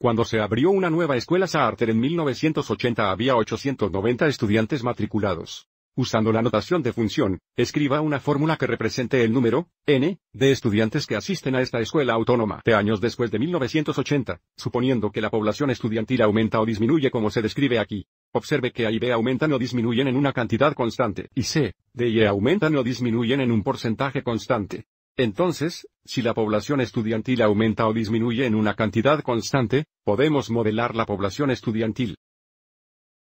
Cuando se abrió una nueva escuela Sartre en 1980 había 890 estudiantes matriculados. Usando la notación de función, escriba una fórmula que represente el número, n, de estudiantes que asisten a esta escuela autónoma de años después de 1980, suponiendo que la población estudiantil aumenta o disminuye como se describe aquí. Observe que A y B aumentan o disminuyen en una cantidad constante, y C, D y E aumentan o disminuyen en un porcentaje constante. Entonces, si la población estudiantil aumenta o disminuye en una cantidad constante, podemos modelar la población estudiantil.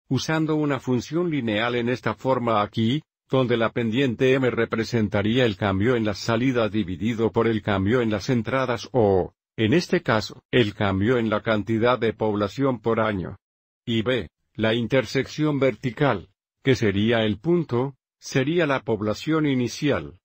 Usando una función lineal en esta forma aquí, donde la pendiente m representaría el cambio en las salidas dividido por el cambio en las entradas o, en este caso, el cambio en la cantidad de población por año. Y b, la intersección vertical, que sería el punto, sería la población inicial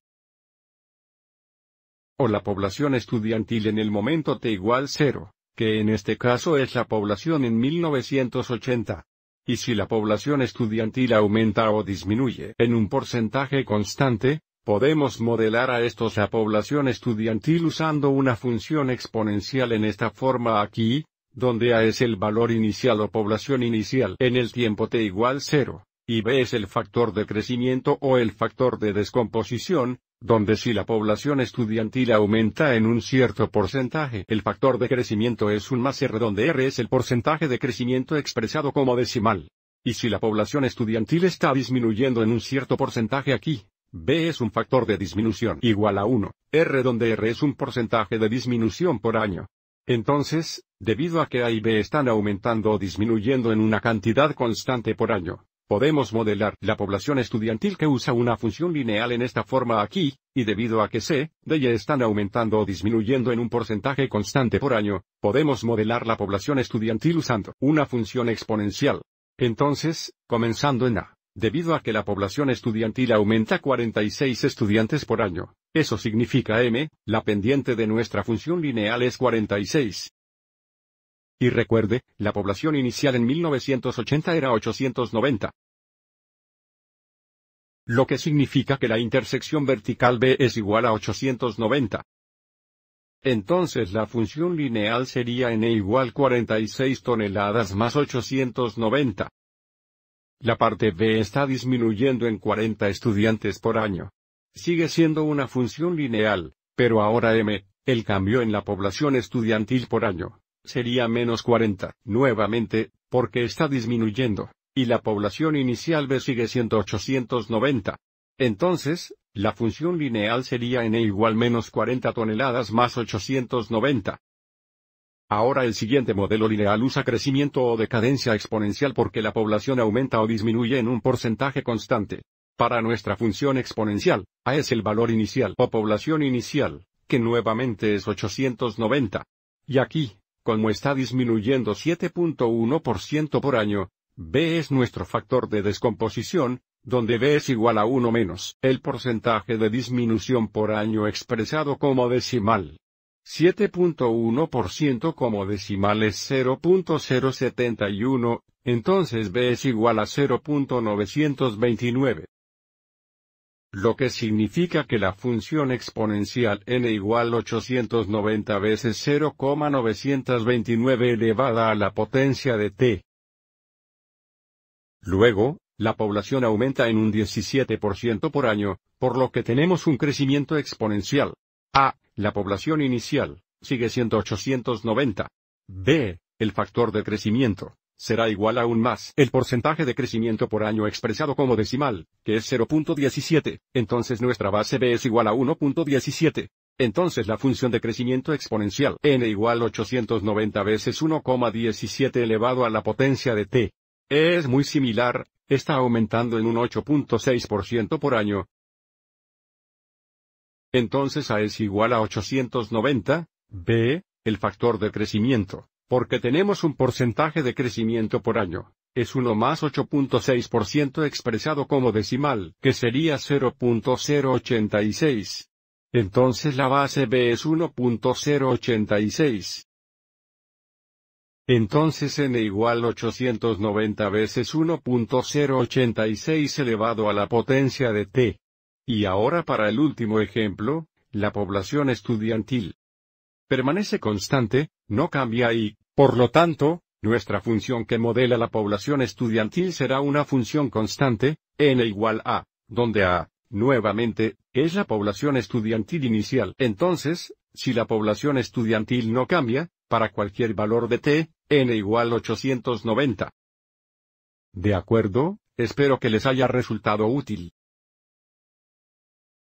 o la población estudiantil en el momento t igual 0, que en este caso es la población en 1980. Y si la población estudiantil aumenta o disminuye en un porcentaje constante, podemos modelar a estos la población estudiantil usando una función exponencial en esta forma aquí, donde A es el valor inicial o población inicial en el tiempo t igual 0 y B es el factor de crecimiento o el factor de descomposición, donde si la población estudiantil aumenta en un cierto porcentaje, el factor de crecimiento es un más R donde R es el porcentaje de crecimiento expresado como decimal. Y si la población estudiantil está disminuyendo en un cierto porcentaje aquí, B es un factor de disminución igual a 1, R donde R es un porcentaje de disminución por año. Entonces, debido a que A y B están aumentando o disminuyendo en una cantidad constante por año, Podemos modelar la población estudiantil que usa una función lineal en esta forma aquí, y debido a que C, D y e están aumentando o disminuyendo en un porcentaje constante por año, podemos modelar la población estudiantil usando una función exponencial. Entonces, comenzando en A, debido a que la población estudiantil aumenta 46 estudiantes por año, eso significa m, la pendiente de nuestra función lineal es 46, y recuerde, la población inicial en 1980 era 890. Lo que significa que la intersección vertical B es igual a 890. Entonces la función lineal sería n igual 46 toneladas más 890. La parte B está disminuyendo en 40 estudiantes por año. Sigue siendo una función lineal, pero ahora m, el cambio en la población estudiantil por año, sería menos 40, nuevamente, porque está disminuyendo, y la población inicial B sigue siendo 890. Entonces, la función lineal sería n igual menos 40 toneladas más 890. Ahora el siguiente modelo lineal usa crecimiento o decadencia exponencial porque la población aumenta o disminuye en un porcentaje constante. Para nuestra función exponencial, A es el valor inicial o población inicial, que nuevamente es 890. Y aquí, como está disminuyendo 7.1% por año, B es nuestro factor de descomposición, donde B es igual a 1 menos el porcentaje de disminución por año expresado como decimal. 7.1% como decimal es 0.071, entonces B es igual a 0.929 lo que significa que la función exponencial n igual 890 veces 0,929 elevada a la potencia de t. Luego, la población aumenta en un 17% por año, por lo que tenemos un crecimiento exponencial. A. La población inicial, sigue siendo 890. B. El factor de crecimiento, será igual aún más el porcentaje de crecimiento por año expresado como decimal, que es 0.17, entonces nuestra base B es igual a 1.17. Entonces la función de crecimiento exponencial n igual 890 veces 1,17 elevado a la potencia de t. Es muy similar, está aumentando en un 8.6% por año. Entonces a es igual a 890, b, el factor de crecimiento. Porque tenemos un porcentaje de crecimiento por año. Es 1 más 8.6% expresado como decimal, que sería 0.086. Entonces la base B es 1.086. Entonces n igual 890 veces 1.086 elevado a la potencia de t. Y ahora para el último ejemplo, la población estudiantil. Permanece constante, no cambia y, por lo tanto, nuestra función que modela la población estudiantil será una función constante, n igual a, donde a, nuevamente, es la población estudiantil inicial. Entonces, si la población estudiantil no cambia, para cualquier valor de t, n igual 890. De acuerdo, espero que les haya resultado útil.